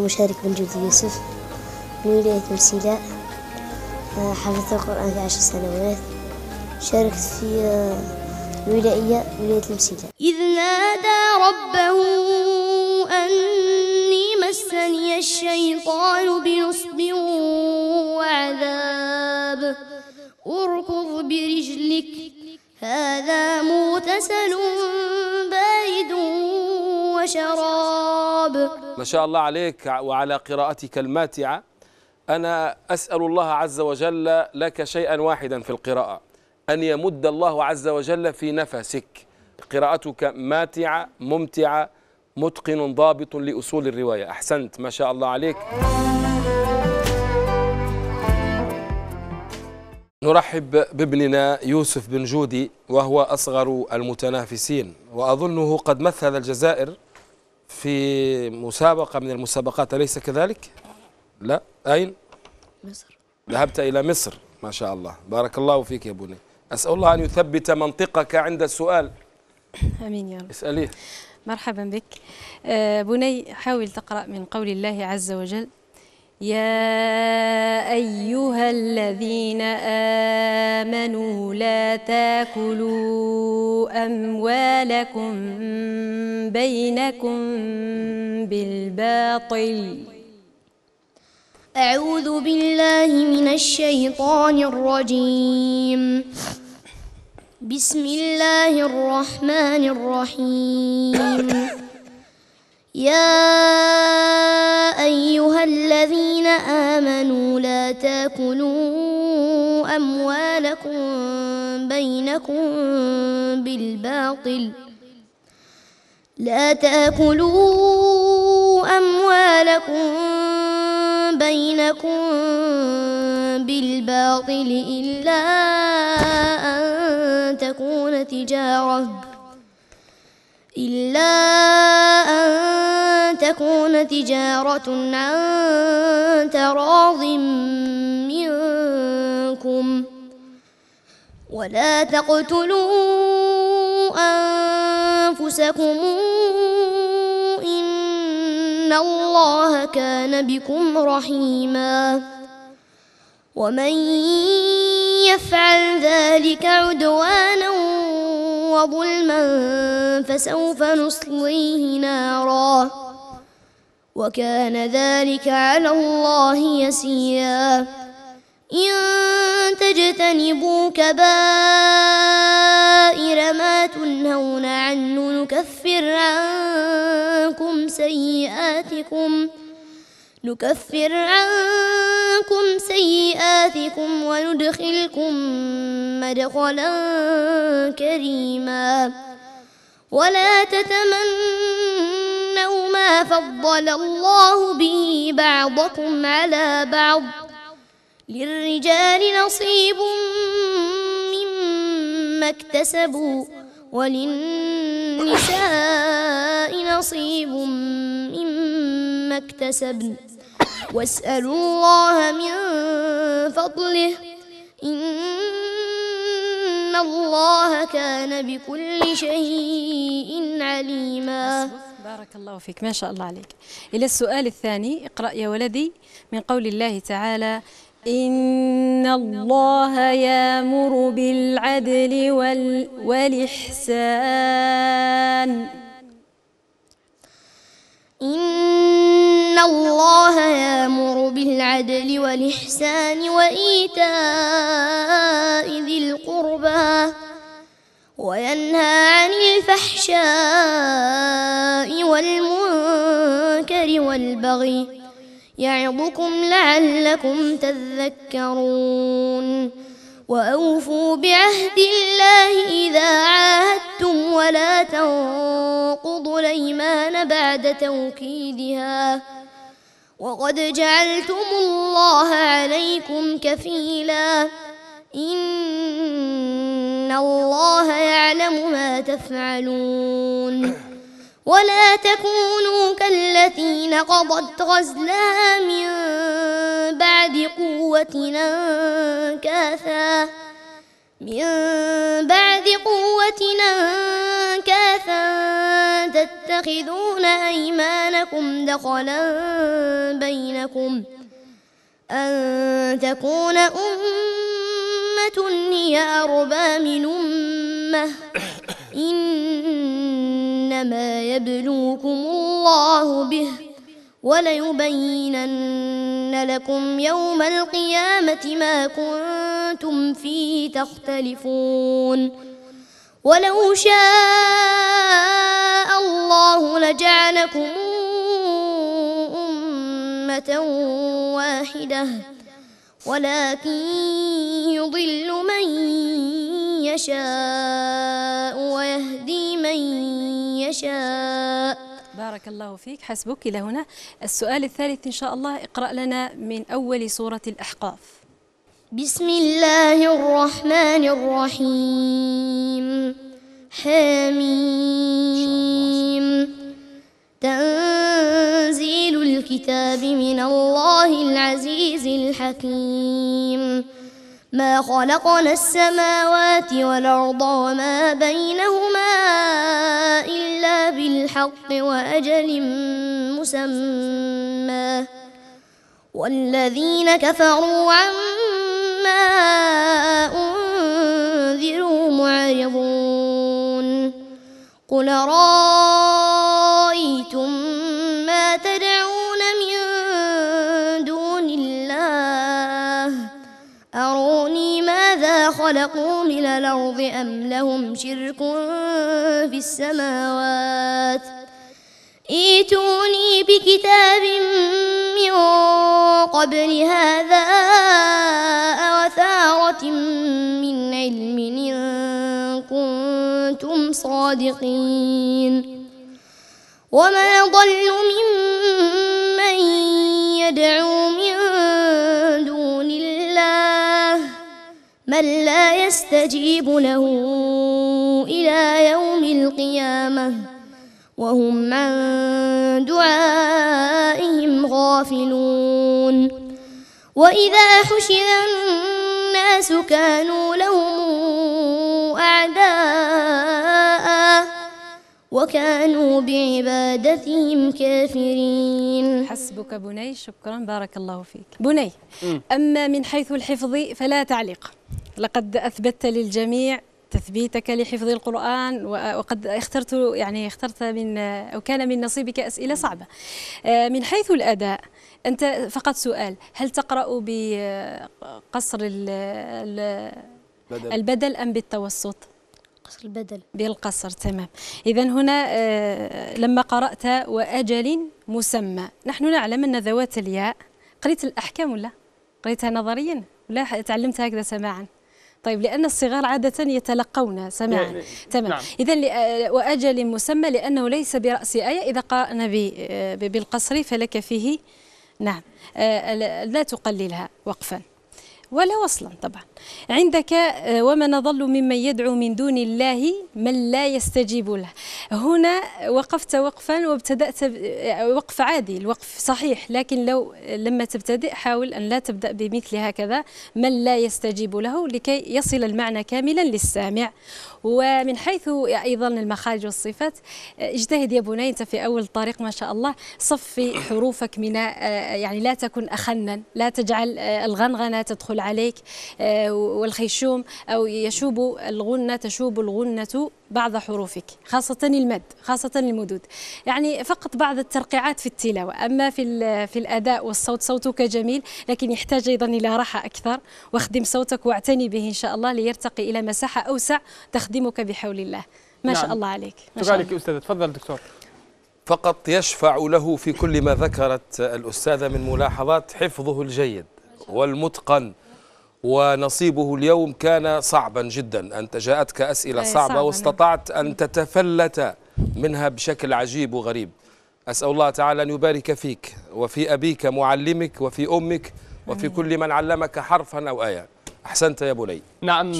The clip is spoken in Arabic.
مشارك بن جودي يوسف من ولاية مرسيلاء آه، حفظت القرآن في عشر سنوات شاركت في آه، الولائية ولاية المرسيلة إذ نادى ربه أني مسني الشيطان بنصب وعذاب اركض برجلك هذا مغتسل بارد وشراب ما شاء الله عليك وعلى قراءتك الماتعة أنا أسأل الله عز وجل لك شيئا واحدا في القراءة أن يمد الله عز وجل في نفسك قراءتك ماتعة ممتعة متقن ضابط لأصول الرواية أحسنت ما شاء الله عليك نرحب بابننا يوسف بن جودي وهو أصغر المتنافسين وأظنه قد مثل الجزائر في مسابقة من المسابقات أليس كذلك؟ لا أين؟ مصر ذهبت إلى مصر ما شاء الله بارك الله فيك يا بني أسأل الله أن يثبت منطقك عند السؤال أمين يا رب اسأليه مرحبا بك آه، بني حاول تقرأ من قول الله عز وجل يا ايها الذين امنوا لا تاكلوا اموالكم بينكم بالباطل اعوذ بالله من الشيطان الرجيم بسم الله الرحمن الرحيم يا أيها آمنوا لا تاكلوا أموالكم بينكم بالباطل لا تاكلوا أموالكم بينكم بالباطل إلا أن تكون تجارة إلا تجارة عن تراض منكم ولا تقتلوا أنفسكم إن الله كان بكم رحيما ومن يفعل ذلك عدوانا وظلما فسوف نصليه ناراً وكان ذلك على الله يسيرا إن تجتنبوا كبائر ما تنهون عنه نكفر عنكم سيئاتكم نكفر عنكم سيئاتكم وندخلكم مدخلا كريما ولا تتمنوا فضل الله به بعضكم على بعض للرجال نصيب مما اكتسبوا وللنساء نصيب مما اكتسبن واسألوا الله من فضله إن الله كان بكل شيء عليما بارك الله فيك ما شاء الله عليك إلى السؤال الثاني اقرأ يا ولدي من قول الله تعالى إن الله يامر بالعدل وال... والإحسان إن الله يامر بالعدل والإحسان وإيتاء ذي القربى وينهى عن الفحشاء والبغي يعظكم لعلكم تذكرون وأوفوا بعهد الله إذا عاهدتم ولا تنقضوا الأيمان بعد توكيدها وقد جعلتم الله عليكم كفيلا إن الله يعلم ما تفعلون ولا تكونوا كالتي نقضت غزلها من بعد قوة أنكاثا من بعد قوة أنكاثا تتخذون أيمانكم دخلا بينكم أن تكون أمة هي أربى من أمة إن إنما يبلوكم الله به وليبينن لكم يوم القيامة ما كنتم فيه تختلفون ولو شاء الله لجعلكم أمة واحدة ولكن يضل من يشاء ويهدي من يشاء بارك الله فيك حسبك إلى هنا السؤال الثالث إن شاء الله اقرأ لنا من أول سورة الأحقاف بسم الله الرحمن الرحيم حميم تنزيل الكتاب من الله العزيز الحكيم ما خلقنا السماوات والأرض وما بينهما إلا إلا بالحق وأجل مسمى والذين كفروا عما أنذروا معرضون قل رأيتم خلقوا من الأرض أم لهم شرك في السماوات ايتوني بكتاب من قبل هذا أوثارة من علم إن كنتم صادقين وما ضل ممن يدعو من لا يستجيب له إلى يوم القيامة وهم عن دعائهم غافلون وإذا حشر الناس كانوا لهم أعداء وكانوا بعبادتهم كافرين حسبك بني شكرا بارك الله فيك بني أما من حيث الحفظ فلا تعليق لقد أثبتت للجميع تثبيتك لحفظ القرآن وقد اخترت يعني اخترت من أو كان من نصيبك أسئلة صعبة آه، من حيث الأداء أنت فقط سؤال هل تقرأ بقصر البدل, البدل أم بالتوسط؟ قصر البدل بالقصر تمام إذا هنا آه، لما قرأت وأجل مسمى نحن نعلم أن ذوات الياء قريت الأحكام ولا؟ قريتها نظريا ولا تعلمتها هكذا سماعا؟ طيب لأن الصغار عادة يتلقون سماعا يعني تمام نعم. إذا آه، وأجل مسمى لأنه ليس برأس آية إذا قرأنا آه، بالقصر فلك فيه نعم آه، لا تقللها وقفا ولا وصلا طبعا عندك آه، وما نظل ممن يدعو من دون الله من لا يستجيب له هنا وقفت وقفا وابتدأت آه، وقف عادي الوقف صحيح لكن لو لما تبتدئ حاول أن لا تبدأ بمثل هكذا من لا يستجيب له لكي يصل المعنى كاملا للسامع ومن حيث ايضا المخارج والصفات اجتهد يا بني انت في اول الطريق ما شاء الله صفي حروفك من آه، يعني لا تكن اخنا لا تجعل آه، الغنغنه تدخل عليك آه، والخيشوم او يشوب الغنه تشوب الغنه بعض حروفك خاصة المد خاصة المدود يعني فقط بعض الترقيعات في التلاوة أما في, في الأداء والصوت صوتك جميل لكن يحتاج أيضا إلى راحة أكثر واخدم صوتك واعتني به إن شاء الله ليرتقي إلى مساحة أوسع تخدمك بحول الله ما نعم. شاء الله عليك شكرا لك أستاذة تفضل دكتور فقط يشفع له في كل ما ذكرت الأستاذة من ملاحظات حفظه الجيد والمتقن ونصيبه اليوم كان صعبا جدا أنت جاءتك أسئلة إيه، صعبة نعم. واستطعت أن تتفلت منها بشكل عجيب وغريب أسأل الله تعالى أن يبارك فيك وفي أبيك معلمك وفي أمك وفي كل من علمك حرفا أو آية أحسنت يا بني نعم